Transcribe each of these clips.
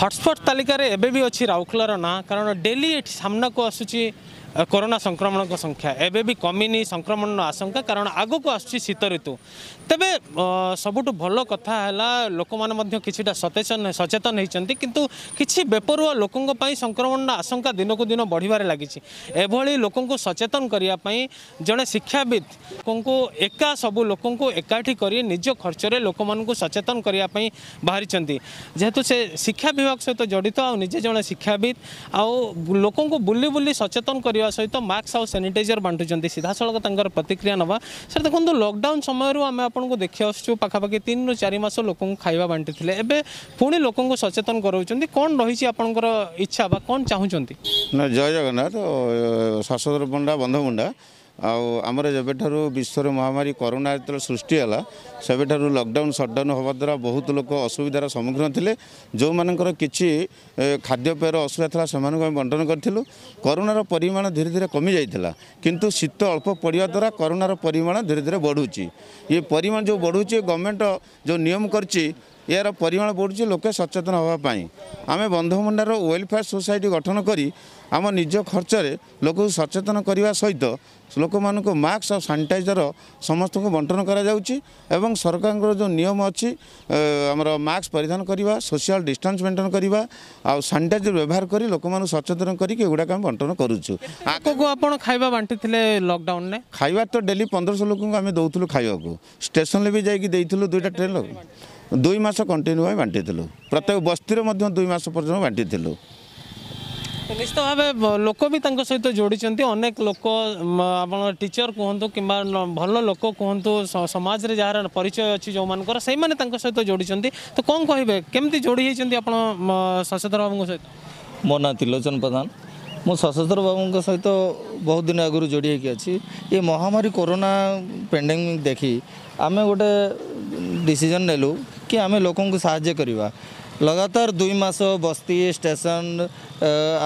hotspot ତାଲିକାରେ ଏବେ ବି ଅଛି ରାଉରକେଲାର ନାଁ କାରଣ ଡେଲି ଏଠି ସାମ୍ନାକୁ ଆସୁଛି କରୋନା ସଂକ୍ରମଣଙ୍କ ସଂଖ୍ୟା ଏବେ ବି କମିନି ସଂକ୍ରମଣର ଆଶଙ୍କା କାରଣ ଆଗକୁ ଆସୁଛି ଶୀତ ଋତୁ ତେବେ ସବୁଠୁ ଭଲ କଥା ହେଲା ଲୋକମାନେ ମଧ୍ୟ କିଛିଟା ସଚେତନ ସଚେତନ ହୋଇଛନ୍ତି କିନ୍ତୁ କିଛି ବେପରୁଆ ଲୋକଙ୍କ ପାଇଁ ସଂକ୍ରମଣର ଆଶଙ୍କା ଦିନକୁ ଦିନ ବଢ଼ିବାରେ ଲାଗିଛି ଏଭଳି ଲୋକଙ୍କୁ ସଚେତନ କରିବା ପାଇଁ ଜଣେ ଶିକ୍ଷାବିତ୍ ଲୋକଙ୍କୁ ଏକା ସବୁ ଲୋକଙ୍କୁ ଏକାଠି କରି ନିଜ ଖର୍ଚ୍ଚରେ ଲୋକମାନଙ୍କୁ ସଚେତନ କରିବା ପାଇଁ ବାହାରିଛନ୍ତି ଯେହେତୁ ସେ ଶିକ୍ଷା ବିଭାଗ ସହିତ ଜଡ଼ିତ ଆଉ ନିଜେ ଜଣେ ଶିକ୍ଷାବିତ୍ ଆଉ ଲୋକଙ୍କୁ ବୁଲି ବୁଲି ସଚେତନ କରିବା କରିବା ସହିତ ମାସ୍କ ଆଉ ସାନିଟାଇଜର ବାଣ୍ଟୁଛନ୍ତି ସିଧାସଳଖ ତାଙ୍କର ପ୍ରତିକ୍ରିୟା ନେବା ସାର୍ ଦେଖନ୍ତୁ ଲକଡାଉନ ସମୟରୁ ଆମେ ଆପଣଙ୍କୁ ଦେଖି ଆସୁଛୁ ପାଖାପାଖି ତିନିରୁ ଚାରି ମାସ ଲୋକଙ୍କୁ ଖାଇବା ବାଣ୍ଟିଥିଲେ ଏବେ ପୁଣି ଲୋକଙ୍କୁ ସଚେତନ କରାଉଛନ୍ତି କ'ଣ ରହିଛି ଆପଣଙ୍କର ଇଚ୍ଛା ବା କ'ଣ ଚାହୁଁଛନ୍ତି ନା ଜୟ ଜଗନ୍ନାଥ ଶାଶ୍ୱତ ମୁଣ୍ଡା ବନ୍ଧ ମୁଣ୍ଡା ଆଉ ଆମର ଯେବେଠାରୁ ବିଶ୍ୱରେ ମହାମାରୀ କରୋନା ଯେତେବେଳେ ସୃଷ୍ଟି ହେଲା ସେବେଠାରୁ ଲକଡାଉନ୍ ସଟଡାଉନ୍ ହେବା ଦ୍ୱାରା ବହୁତ ଲୋକ ଅସୁବିଧାର ସମ୍ମୁଖୀନ ଥିଲେ ଯେଉଁମାନଙ୍କର କିଛି ଖାଦ୍ୟପେୟର ଅସୁବିଧା ଥିଲା ସେମାନଙ୍କୁ ଆମେ ବଣ୍ଟନ କରିଥିଲୁ କରୋନାର ପରିମାଣ ଧୀରେ ଧୀରେ କମିଯାଇଥିଲା କିନ୍ତୁ ଶୀତ ଅଳ୍ପ ପଡ଼ିବା ଦ୍ୱାରା କରୋନାର ପରିମାଣ ଧୀରେ ଧୀରେ ବଢ଼ୁଛି ଏ ପରିମାଣ ଯେଉଁ ବଢ଼ୁଛି ଗଭର୍ଣ୍ଣମେଣ୍ଟ ଯେଉଁ ନିୟମ କରିଛି ଏହାର ପରିମାଣ ବଢ଼ୁଛି ଲୋକେ ସଚେତନ ହେବା ପାଇଁ ଆମେ ବନ୍ଧମୁଣ୍ଡାର ୱେଲଫେୟାର ସୋସାଇଟି ଗଠନ କରି ଆମ ନିଜ ଖର୍ଚ୍ଚରେ ଲୋକଙ୍କୁ ସଚେତନ କରିବା ସହିତ ଲୋକମାନଙ୍କୁ ମାସ୍କ ଆଉ ସାନିଟାଇଜର ସମସ୍ତଙ୍କୁ ବଣ୍ଟନ କରାଯାଉଛି ଏବଂ ସରକାରଙ୍କର ଯେଉଁ ନିୟମ ଅଛି ଆମର ମାସ୍କ ପରିଧାନ କରିବା ସୋସିଆଲ ଡିଷ୍ଟାନ୍ସ ମେଣ୍ଟେନ୍ କରିବା ଆଉ ସାନିଟାଇଜର ବ୍ୟବହାର କରି ଲୋକମାନଙ୍କୁ ସଚେତନ କରିକି ଏଗୁଡ଼ାକ ଆମେ ବଣ୍ଟନ କରୁଛୁ ଆଗକୁ ଆପଣ ଖାଇବା ବାଣ୍ଟିଥିଲେ ଲକଡାଉନରେ ଖାଇବା ତ ଡେଲି ପନ୍ଦରଶହ ଲୋକଙ୍କୁ ଆମେ ଦେଉଥିଲୁ ଖାଇବାକୁ ଷ୍ଟେସନରେ ବି ଯାଇକି ଦେଇଥିଲୁ ଦୁଇଟା ଟ୍ରେନ୍ ଲୋକ ଦୁଇ ମାସ କଣ୍ଟିନ୍ୟୁ ପାଇଁ ବାଣ୍ଟିଥିଲୁ ପ୍ରତ୍ୟେକ ବସ୍ତିରେ ମଧ୍ୟ ଦୁଇ ମାସ ପର୍ଯ୍ୟନ୍ତ ବାଣ୍ଟିଥିଲୁ ନିଶ୍ଚିତ ଭାବେ ଲୋକ ବି ତାଙ୍କ ସହିତ ଯୋଡ଼ିଛନ୍ତି ଅନେକ ଲୋକ ଆପଣ ଟିଚର କୁହନ୍ତୁ କିମ୍ବା ଭଲ ଲୋକ କୁହନ୍ତୁ ସମାଜରେ ଯାହାର ପରିଚୟ ଅଛି ଯେଉଁମାନଙ୍କର ସେଇମାନେ ତାଙ୍କ ସହିତ ଯୋଡ଼ିଛନ୍ତି ତ କ'ଣ କହିବେ କେମିତି ଯୋଡ଼ି ହେଇଛନ୍ତି ଆପଣ ଶଶଧର ବାବୁଙ୍କ ସହିତ ମୋ ନାଁ ତ୍ରିଲୋଚନ ପ୍ରଧାନ ମୁଁ ସଶସ୍ତ୍ର ବାବୁଙ୍କ ସହିତ ବହୁତ ଦିନ ଆଗରୁ ଯୋଡ଼ି ହେଇକି ଅଛି ଏ ମହାମାରୀ କରୋନା ପେଣ୍ଡିଙ୍ଗ ଦେଖି ଆମେ ଗୋଟେ ଡିସିଜନ୍ ନେଲୁ କି ଆମେ ଲୋକଙ୍କୁ ସାହାଯ୍ୟ କରିବା ଲଗାତାର ଦୁଇ ମାସ ବସ୍ତି ଷ୍ଟେସନ୍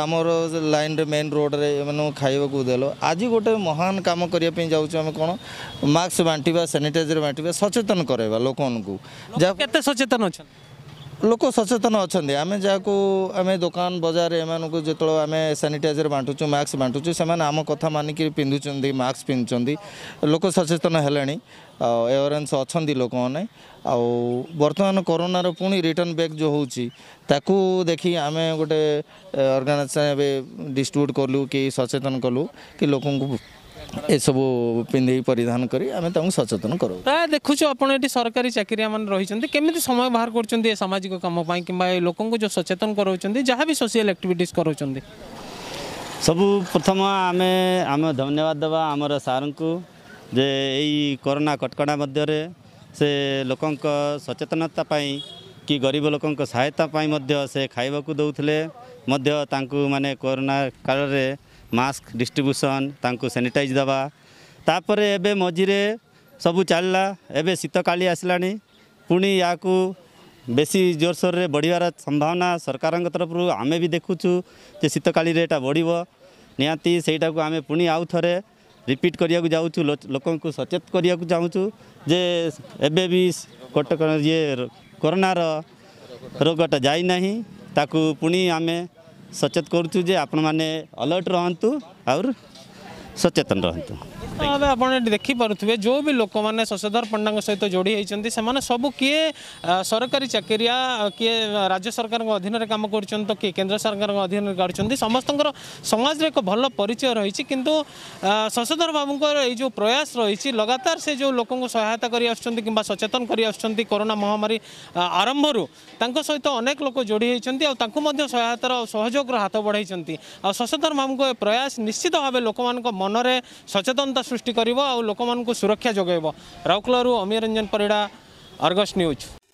ଆମର ଲାଇନ୍ରେ ମେନ୍ ରୋଡ଼ରେ ଏମାନଙ୍କୁ ଖାଇବାକୁ ଦେଲୁ ଆଜି ଗୋଟେ ମହାନ କାମ କରିବା ପାଇଁ ଯାଉଛୁ ଆମେ କ'ଣ ମାସ୍କ ବାଣ୍ଟିବା ସାନିଟାଇଜର୍ ବାଣ୍ଟିବା ସଚେତନ କରାଇବା ଲୋକମାନଙ୍କୁ ଯାହା କେତେ ସଚେତନ ଅଛନ୍ତି লোক ସଚେତନ ଅଛନ୍ତି ଆମେ ଯାହାକୁ ଆମେ ଦୋକାନ ବଜାର ଏମାନଙ୍କୁ ଯେତେବେଳେ ଆମେ ସାନିଟାଇଜର ବାଣ୍ଟୁଛୁ ମାସ୍କ ବାଣ୍ଟୁଛୁ ସେମାନେ ଆମ କଥା ମାନିକି ପିନ୍ଧୁଛନ୍ତି ମାସ୍କ ପିନ୍ଧୁଛନ୍ତି ଲୋକ ସଚେତନ ହେଲେଣି ଆଉ ଆୱାରେନ୍ସ ଅଛନ୍ତି ଲୋକମାନେ ଆଉ ବର୍ତ୍ତମାନ କରୋନାର ପୁଣି ରିଟର୍ଣ୍ଣ ବ୍ୟାକ୍ ଯେଉଁ ହେଉଛି ତାକୁ ଦେଖି ଆମେ ଗୋଟେ ଅର୍ଗାନାଇଜେସନ୍ ଏବେ ଡିଷ୍ଟ୍ରିବ୍ୟୁଟ୍ କଲୁ କି ସଚେତନ କଲୁ କି ଲୋକଙ୍କୁ ଏସବୁ ପିନ୍ଧି ପରିଧାନ କରି ଆମେ ତାଙ୍କୁ ସଚେତନ କରୁ ପ୍ରାୟ ଦେଖୁଛୁ ଆପଣ ଏଠି ସରକାରୀ ଚାକିରିଆମାନେ ରହିଛନ୍ତି କେମିତି ସମୟ ବାହାର କରୁଛନ୍ତି ଏ ସାମାଜିକ କାମ ପାଇଁ କିମ୍ବା ଏ ଲୋକଙ୍କୁ ଯେଉଁ ସଚେତନ କରାଉଛନ୍ତି ଯାହା ବି ସୋସିଆଲ ଆକ୍ଟିଭିଟିଜ୍ କରାଉଛନ୍ତି ସବୁ ପ୍ରଥମ ଆମେ ଆମେ ଧନ୍ୟବାଦ ଦେବା ଆମର ସାର୍ଙ୍କୁ ଯେ ଏଇ କରୋନା କଟକଣା ମଧ୍ୟରେ ସେ ଲୋକଙ୍କ ସଚେତନତା ପାଇଁ କି ଗରିବ ଲୋକଙ୍କ ସହାୟତା ପାଇଁ ମଧ୍ୟ ସେ ଖାଇବାକୁ ଦେଉଥିଲେ ମଧ୍ୟ ତାଙ୍କୁ ମାନେ କରୋନା କାଳରେ मास्क डिस्ट्रिब्युसन तानिटाइज दबा मझिए सबै चाहिँ ए शीतकाली आसला बेसी रे बढ्यार सम्भावना सरकारको तरफ्र आमेबि देखुछु शीतकाली र बढि निहाति आमे पो आउने रिपिट गर् लोकु सचेत रो रोगटा जाई य ताकू जाइन आमे ସଚେତ କରୁଛୁ ଯେ ଆପଣମାନେ ଆଲର୍ଟ ରୁହନ୍ତୁ ଆଉ ସଚେତନ ରୁହନ୍ତୁ ଏବେ ଆପଣ ଦେଖିପାରୁଥିବେ ଯେଉଁ ବି ଲୋକମାନେ ଶଶଧର ପଣ୍ଡାଙ୍କ ସହିତ ଯୋଡ଼ି ହୋଇଛନ୍ତି ସେମାନେ ସବୁ କିଏ ସରକାରୀ ଚାକିରିଆ କିଏ ରାଜ୍ୟ ସରକାରଙ୍କ ଅଧୀନରେ କାମ କରୁଛନ୍ତି ତ କିଏ କେନ୍ଦ୍ର ସରକାରଙ୍କ ଅଧୀନରେ କରୁଛନ୍ତି ସମସ୍ତଙ୍କର ସମାଜରେ ଏକ ଭଲ ପରିଚୟ ରହିଛି କିନ୍ତୁ ଶଶଧର ବାବୁଙ୍କର ଏଇ ଯେଉଁ ପ୍ରୟାସ ରହିଛି ଲଗାତାର ସେ ଯେଉଁ ଲୋକଙ୍କୁ ସହାୟତା କରି ଆସୁଛନ୍ତି କିମ୍ବା ସଚେତନ କରି ଆସୁଛନ୍ତି କରୋନା ମହାମାରୀ ଆରମ୍ଭରୁ ତାଙ୍କ ସହିତ ଅନେକ ଲୋକ ଯୋଡ଼ି ହୋଇଛନ୍ତି ଆଉ ତାଙ୍କୁ ମଧ୍ୟ ସହାୟତାର ସହଯୋଗର ହାତ ବଢ଼ାଇଛନ୍ତି ଆଉ ଶଶଧର ବାବୁଙ୍କ ଏ ପ୍ରୟାସ ନିଶ୍ଚିତ ଭାବେ ଲୋକମାନଙ୍କ ମନରେ ସଚେତନତା ସୃଷ୍ଟି କରିବ ଆଉ ଲୋକମାନଙ୍କୁ ସୁରକ୍ଷା ଯୋଗାଇବ ରାଉରକେଲାରୁ ଅମୀର ରଞ୍ଜନ ପରିଡ଼ା ଅର୍ଗସ୍ ନ୍ୟୁଜ୍